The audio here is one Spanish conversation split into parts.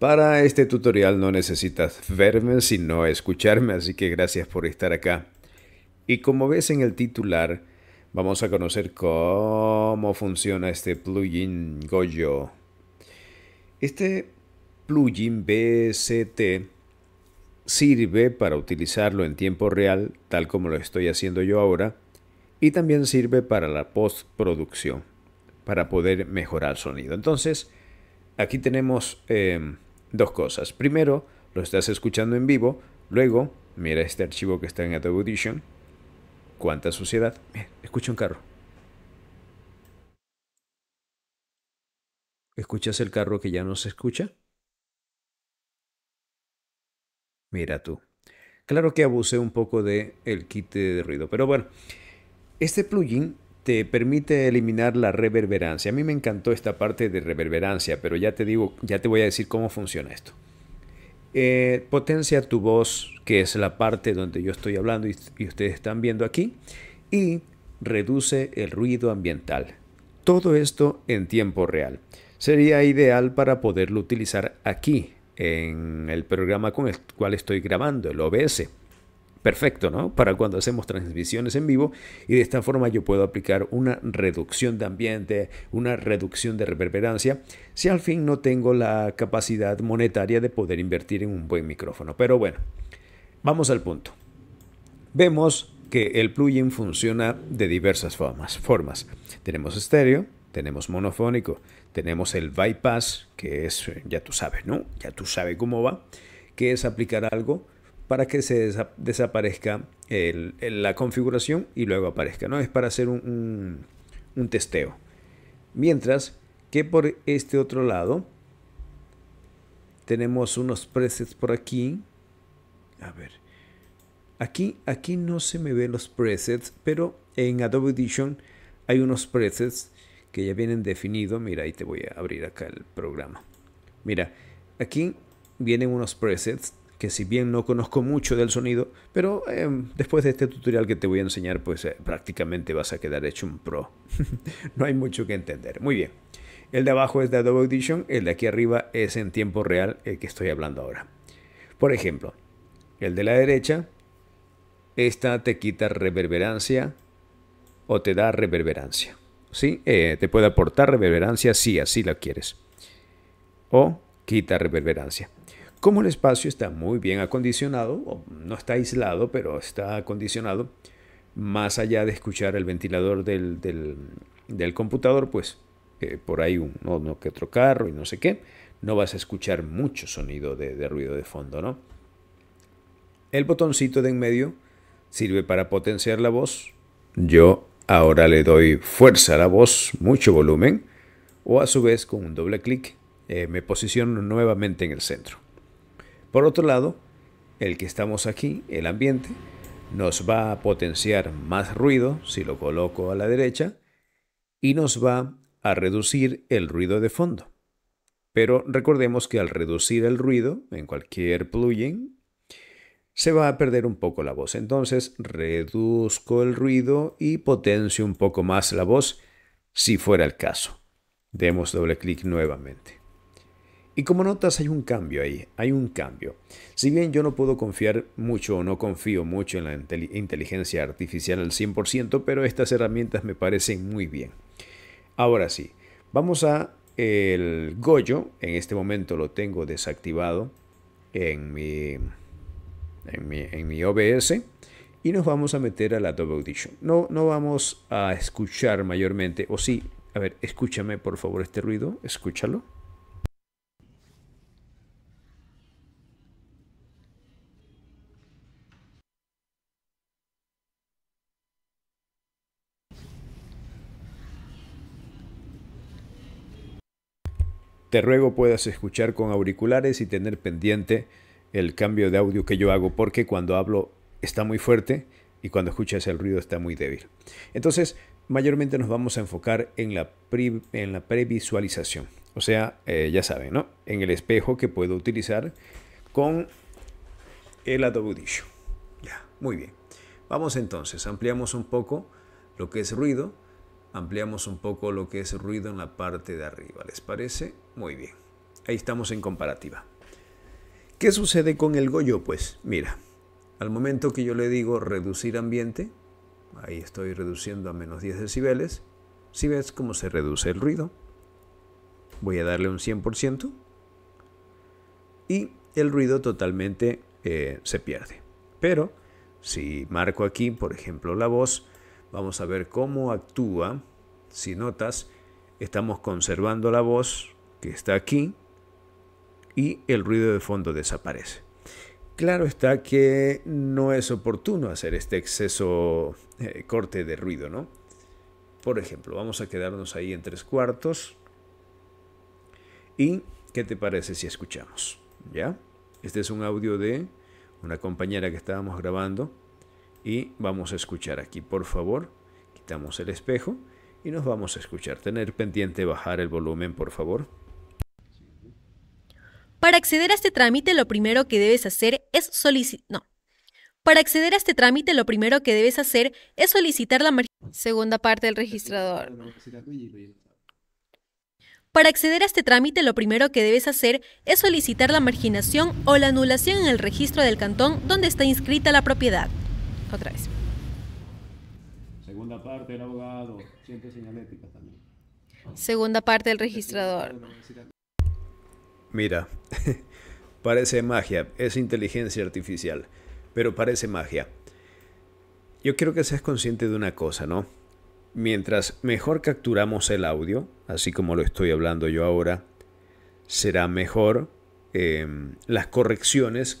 Para este tutorial no necesitas verme sino escucharme, así que gracias por estar acá. Y como ves en el titular, vamos a conocer cómo funciona este plugin Goyo. Este plugin BCT sirve para utilizarlo en tiempo real, tal como lo estoy haciendo yo ahora, y también sirve para la postproducción, para poder mejorar el sonido. Entonces, aquí tenemos eh, dos cosas. Primero, lo estás escuchando en vivo. Luego, mira este archivo que está en Adobe Audition. ¿Cuánta suciedad? escucha un carro. ¿Escuchas el carro que ya no se escucha? Mira tú. Claro que abusé un poco de el kit de ruido, pero bueno, este plugin te permite eliminar la reverberancia. A mí me encantó esta parte de reverberancia, pero ya te digo, ya te voy a decir cómo funciona esto. Eh, potencia tu voz, que es la parte donde yo estoy hablando y, y ustedes están viendo aquí, y reduce el ruido ambiental. Todo esto en tiempo real. Sería ideal para poderlo utilizar aquí, en el programa con el cual estoy grabando, el OBS perfecto, ¿no? Para cuando hacemos transmisiones en vivo y de esta forma yo puedo aplicar una reducción de ambiente, una reducción de reverberancia, si al fin no tengo la capacidad monetaria de poder invertir en un buen micrófono. Pero bueno, vamos al punto. Vemos que el plugin funciona de diversas formas. Tenemos estéreo, tenemos monofónico, tenemos el bypass, que es, ya tú sabes, ¿no? Ya tú sabes cómo va, que es aplicar algo para que se desaparezca la configuración y luego aparezca. ¿no? Es para hacer un, testeo. Mientras que por este otro lado tenemos unos presets por aquí. A ver. Aquí, aquí no se me ven los presets, pero en Adobe Edition hay unos presets que ya vienen definidos. Mira, ahí te voy a abrir acá el programa. Mira, aquí vienen unos presets que si bien no conozco mucho del sonido, pero em, después de este tutorial que te voy a enseñar, pues eh, prácticamente vas a quedar hecho un pro. no hay mucho que entender. Muy bien. El de abajo es de Adobe Audition, el de aquí arriba es en tiempo real el que estoy hablando ahora. Por ejemplo, el de la derecha, esta te quita reverberancia o te da reverberancia. ¿Sí? Eh, te puede aportar reverberancia si así la quieres. O quita reverberancia. Como el espacio está muy bien acondicionado, no está aislado, pero está acondicionado, más allá de escuchar el ventilador del, del, computador, pues eh, por ahí un, uno que otro carro y no sé qué, no vas a escuchar mucho sonido de, ruido de fondo, ¿no? El botoncito de en medio sirve para potenciar la voz. Yo ahora le doy fuerza a la voz, mucho volumen, o a su vez con un doble clic eh, me posiciono nuevamente en el centro. Por otro lado, el que estamos aquí, el ambiente, nos va a potenciar más ruido si lo coloco a la derecha y nos va a reducir el ruido de fondo. Pero recordemos que al reducir el ruido en cualquier plugin, se va a perder un poco la voz. Entonces reduzco el ruido y potencio un poco más la voz si fuera el caso. Demos doble clic nuevamente. Y como notas hay un cambio ahí, hay un cambio. Si bien yo no puedo confiar mucho o no confío mucho en la inteligencia artificial al 100%, pero estas herramientas me parecen muy bien. Ahora sí, vamos a el Goyo. En este momento lo tengo desactivado en mi, en mi, OBS y nos vamos a meter a la Double Audition. No, no vamos a escuchar mayormente, o sí, a ver, escúchame por favor este ruido, escúchalo. Te ruego puedas escuchar con auriculares y tener pendiente el cambio de audio que yo hago porque cuando hablo está muy fuerte y cuando escuchas el ruido está muy débil. Entonces, mayormente nos vamos a enfocar en la, previsualización. O sea, eh, ya saben, ¿no? En el espejo que puedo utilizar con el Adobe Dish. Ya, muy bien. Vamos entonces, ampliamos un poco lo que es ruido ampliamos un poco lo que es ruido en la parte de arriba. ¿Les parece? Muy bien. Ahí estamos en comparativa. ¿Qué sucede con el Goyo? Pues mira, al momento que yo le digo reducir ambiente, ahí estoy reduciendo a menos 10 decibeles, si ves cómo se reduce el ruido, voy a darle un 100% y el ruido totalmente eh, se pierde. Pero si marco aquí, por ejemplo, la voz, Vamos a ver cómo actúa. Si notas, estamos conservando la voz que está aquí y el ruido de fondo desaparece. Claro está que no es oportuno hacer este exceso eh, corte de ruido, ¿no? Por ejemplo, vamos a quedarnos ahí en tres cuartos. ¿Y qué te parece si escuchamos? ¿Ya? Este es un audio de una compañera que estábamos grabando y vamos a escuchar aquí, por favor. Quitamos el espejo y nos vamos a escuchar. Tener pendiente bajar el volumen, por favor. Para acceder a este trámite, lo primero que debes hacer es solicitar. No. Para acceder a este trámite, lo primero que debes hacer es solicitar la segunda parte del registrador. Para acceder a este trámite, lo primero que debes hacer es solicitar la marginación o la anulación en el registro del cantón donde está inscrita la propiedad. Otra vez. Segunda parte del abogado, también. Segunda parte del registrador. Mira, parece magia, es inteligencia artificial, pero parece magia. Yo quiero que seas consciente de una cosa, ¿no? Mientras mejor capturamos el audio, así como lo estoy hablando yo ahora, será mejor Em, las correcciones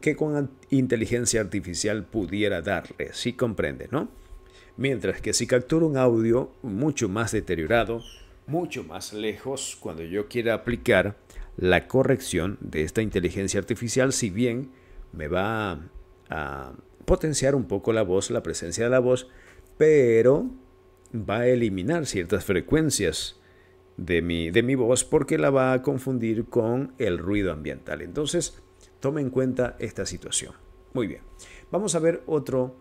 que con inteligencia artificial pudiera darle, si comprende, ¿no? Mientras que si capturo un audio mucho más deteriorado, mucho más lejos, cuando yo quiera aplicar la corrección de esta inteligencia artificial, si bien me va a potenciar un poco la voz, la presencia de la voz, pero va a eliminar ciertas frecuencias de mi, voz porque la va a confundir con el ruido ambiental. Entonces, tome en cuenta esta situación. Muy bien, vamos a ver otro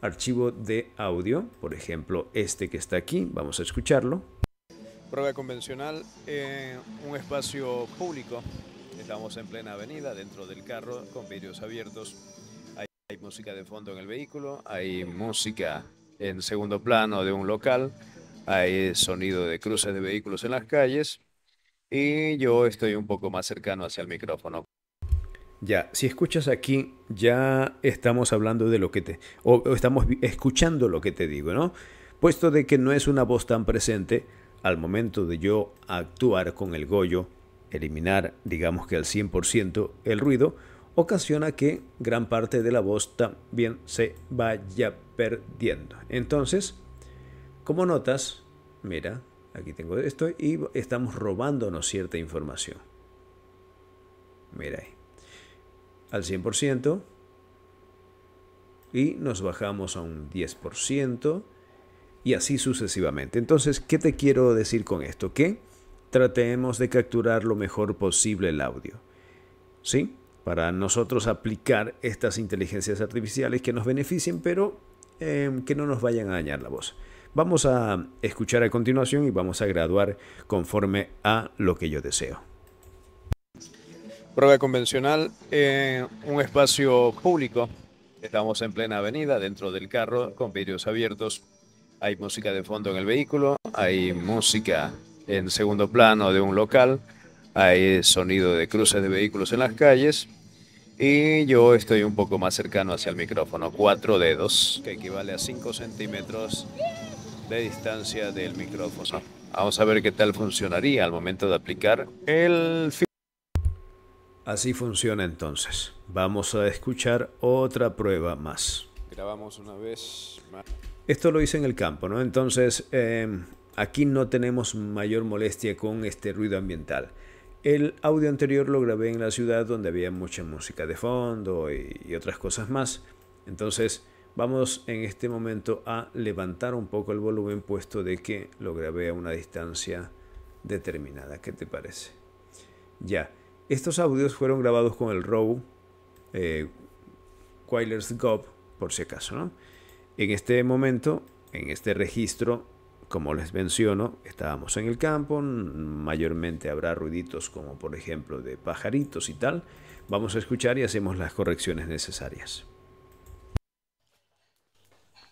archivo de audio, por ejemplo, este que está aquí, vamos a escucharlo. Prueba convencional en un espacio público. Estamos en plena avenida, dentro del carro, con vidrios abiertos. hay música de fondo en el vehículo, hay música en segundo plano de un local, hay sonido de cruces de vehículos en las calles y yo estoy un poco más cercano hacia el micrófono. Ya, si escuchas aquí, ya estamos hablando de lo que te... o, estamos escuchando lo que te digo, ¿no? Puesto de que no es una voz tan presente, al momento de yo actuar con el goyo, eliminar, digamos que al 100%, el ruido, ocasiona que gran parte de la voz también se vaya perdiendo. Entonces, como notas, mira, aquí tengo esto y estamos robándonos cierta información. Mira ahí. Al 100% y nos bajamos a un 10% y así sucesivamente. Entonces, ¿qué te quiero decir con esto? Que tratemos de capturar lo mejor posible el audio. ¿Sí? Para nosotros aplicar estas inteligencias artificiales que nos beneficien, pero eh, que no nos vayan a dañar la voz. Vamos a escuchar a continuación y vamos a graduar conforme a lo que yo deseo. Prueba convencional en un espacio público. Estamos en plena avenida, dentro del carro, con vidrios abiertos. Hay música de fondo en el vehículo, hay música en segundo plano de un local, hay sonido de cruces de vehículos en las calles y yo estoy un poco más cercano hacia el micrófono, cuatro dedos, que equivale a cinco centímetros de distancia del micrófono. Vamos a ver qué tal funcionaría al momento de aplicar el Así funciona entonces. Vamos a escuchar otra prueba más. Grabamos una vez más. Esto lo hice en el campo, ¿no? Entonces em, aquí no tenemos mayor molestia con este ruido ambiental. El audio anterior lo grabé en la ciudad donde había mucha música de fondo y, y otras cosas más. Entonces Vamos en este momento a levantar un poco el volumen puesto de que lo grabé a una distancia determinada. ¿Qué te parece? Ya, estos audios fueron grabados con el Rode eh, Quilers Gob, por si acaso. En este momento, en este registro, como les menciono, estábamos en el campo, mayormente habrá ruiditos como por ejemplo de pajaritos y tal. Vamos a escuchar y hacemos las correcciones necesarias.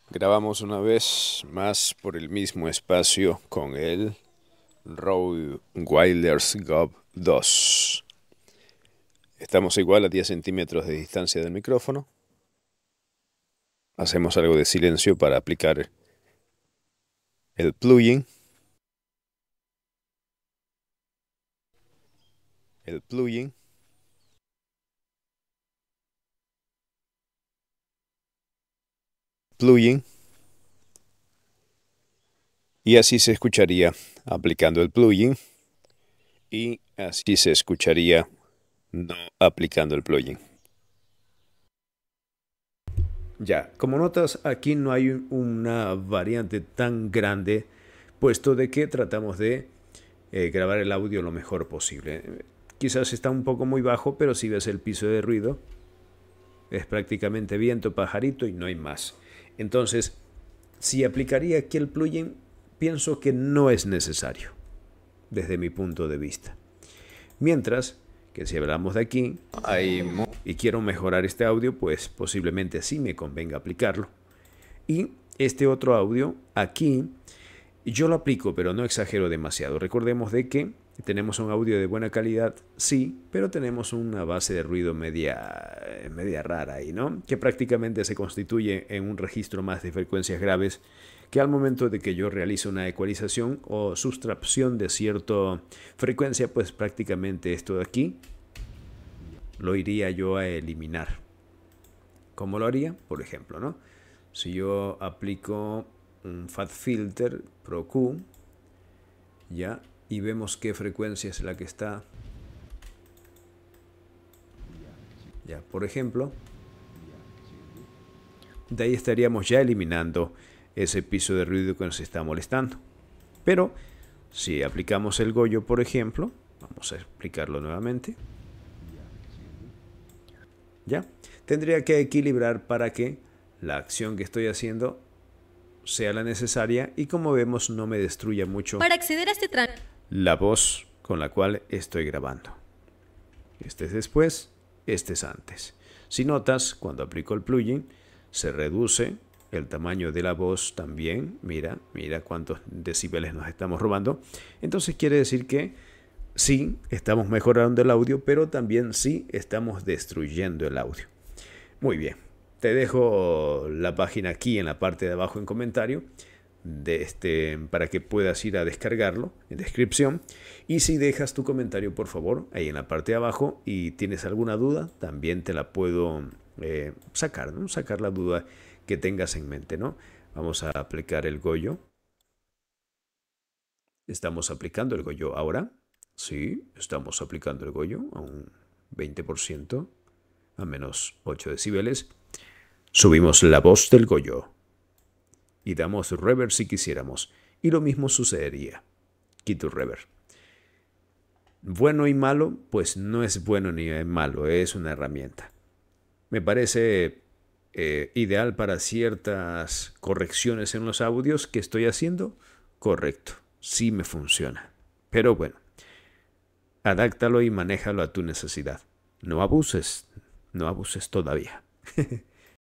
Grabamos una vez más por el mismo espacio con el Road Wilders Gob 2. Estamos igual a 10 centímetros de distancia del micrófono. Hacemos algo de silencio para aplicar el plugin. El plugin. plugin y así se escucharía aplicando el plugin y así se escucharía no aplicando el plugin. Ya, como notas, aquí no hay una variante tan grande, puesto de que tratamos de eh, grabar el audio lo mejor posible. Quizás está un poco muy bajo, pero si ves el piso de ruido, es prácticamente viento pajarito y no hay más. Entonces, si aplicaría aquí el plugin, pienso que no es necesario, desde mi punto de vista. Mientras que si hablamos de aquí y quiero mejorar este audio, pues posiblemente sí me convenga aplicarlo. Y este otro audio aquí, yo lo aplico, pero no exagero demasiado. Recordemos de que tenemos un audio de buena calidad, sí, pero tenemos una base de ruido media, media rara ahí, ¿no? Que prácticamente se constituye en un registro más de frecuencias graves que al momento de que yo realice una ecualización o sustracción de cierta frecuencia, pues prácticamente esto de aquí lo iría yo a eliminar. ¿Cómo lo haría? Por ejemplo, ¿no? Si yo aplico un fat filter pro Q, ya y vemos qué frecuencia es la que está. Ya, por ejemplo, de ahí estaríamos ya eliminando ese piso de ruido que nos está molestando. Pero si aplicamos el goyo, por ejemplo, vamos a explicarlo nuevamente. Ya, tendría que equilibrar para que la acción que estoy haciendo sea la necesaria y como vemos no me destruya mucho. Para acceder a este la voz con la cual estoy grabando. Este es después, este es antes. Si notas, cuando aplico el plugin, se reduce el tamaño de la voz también. Mira, mira cuántos decibeles nos estamos robando. Entonces quiere decir que sí, estamos mejorando el audio, pero también sí estamos destruyendo el audio. Muy bien, te dejo la página aquí en la parte de abajo en comentario. Este, para que puedas ir a descargarlo en descripción. Y si dejas tu comentario, por favor, ahí en la parte de abajo y tienes alguna duda, también te la puedo eh, sacar, Sacar la duda que tengas en mente, ¿no? Vamos a aplicar el Goyo. Estamos aplicando el Goyo ahora. Sí, estamos aplicando el Goyo a un 20%, a menos 8 decibeles. Subimos la voz del Goyo y damos reverb si quisiéramos, y lo mismo sucedería. Quito reverb. Bueno y malo, pues no es bueno ni es malo, es una herramienta. Me parece eh, ideal para ciertas correcciones en los audios que estoy haciendo. Correcto, sí me funciona. Pero bueno, Adáctalo y manéjalo a tu necesidad. No abuses, no abuses todavía.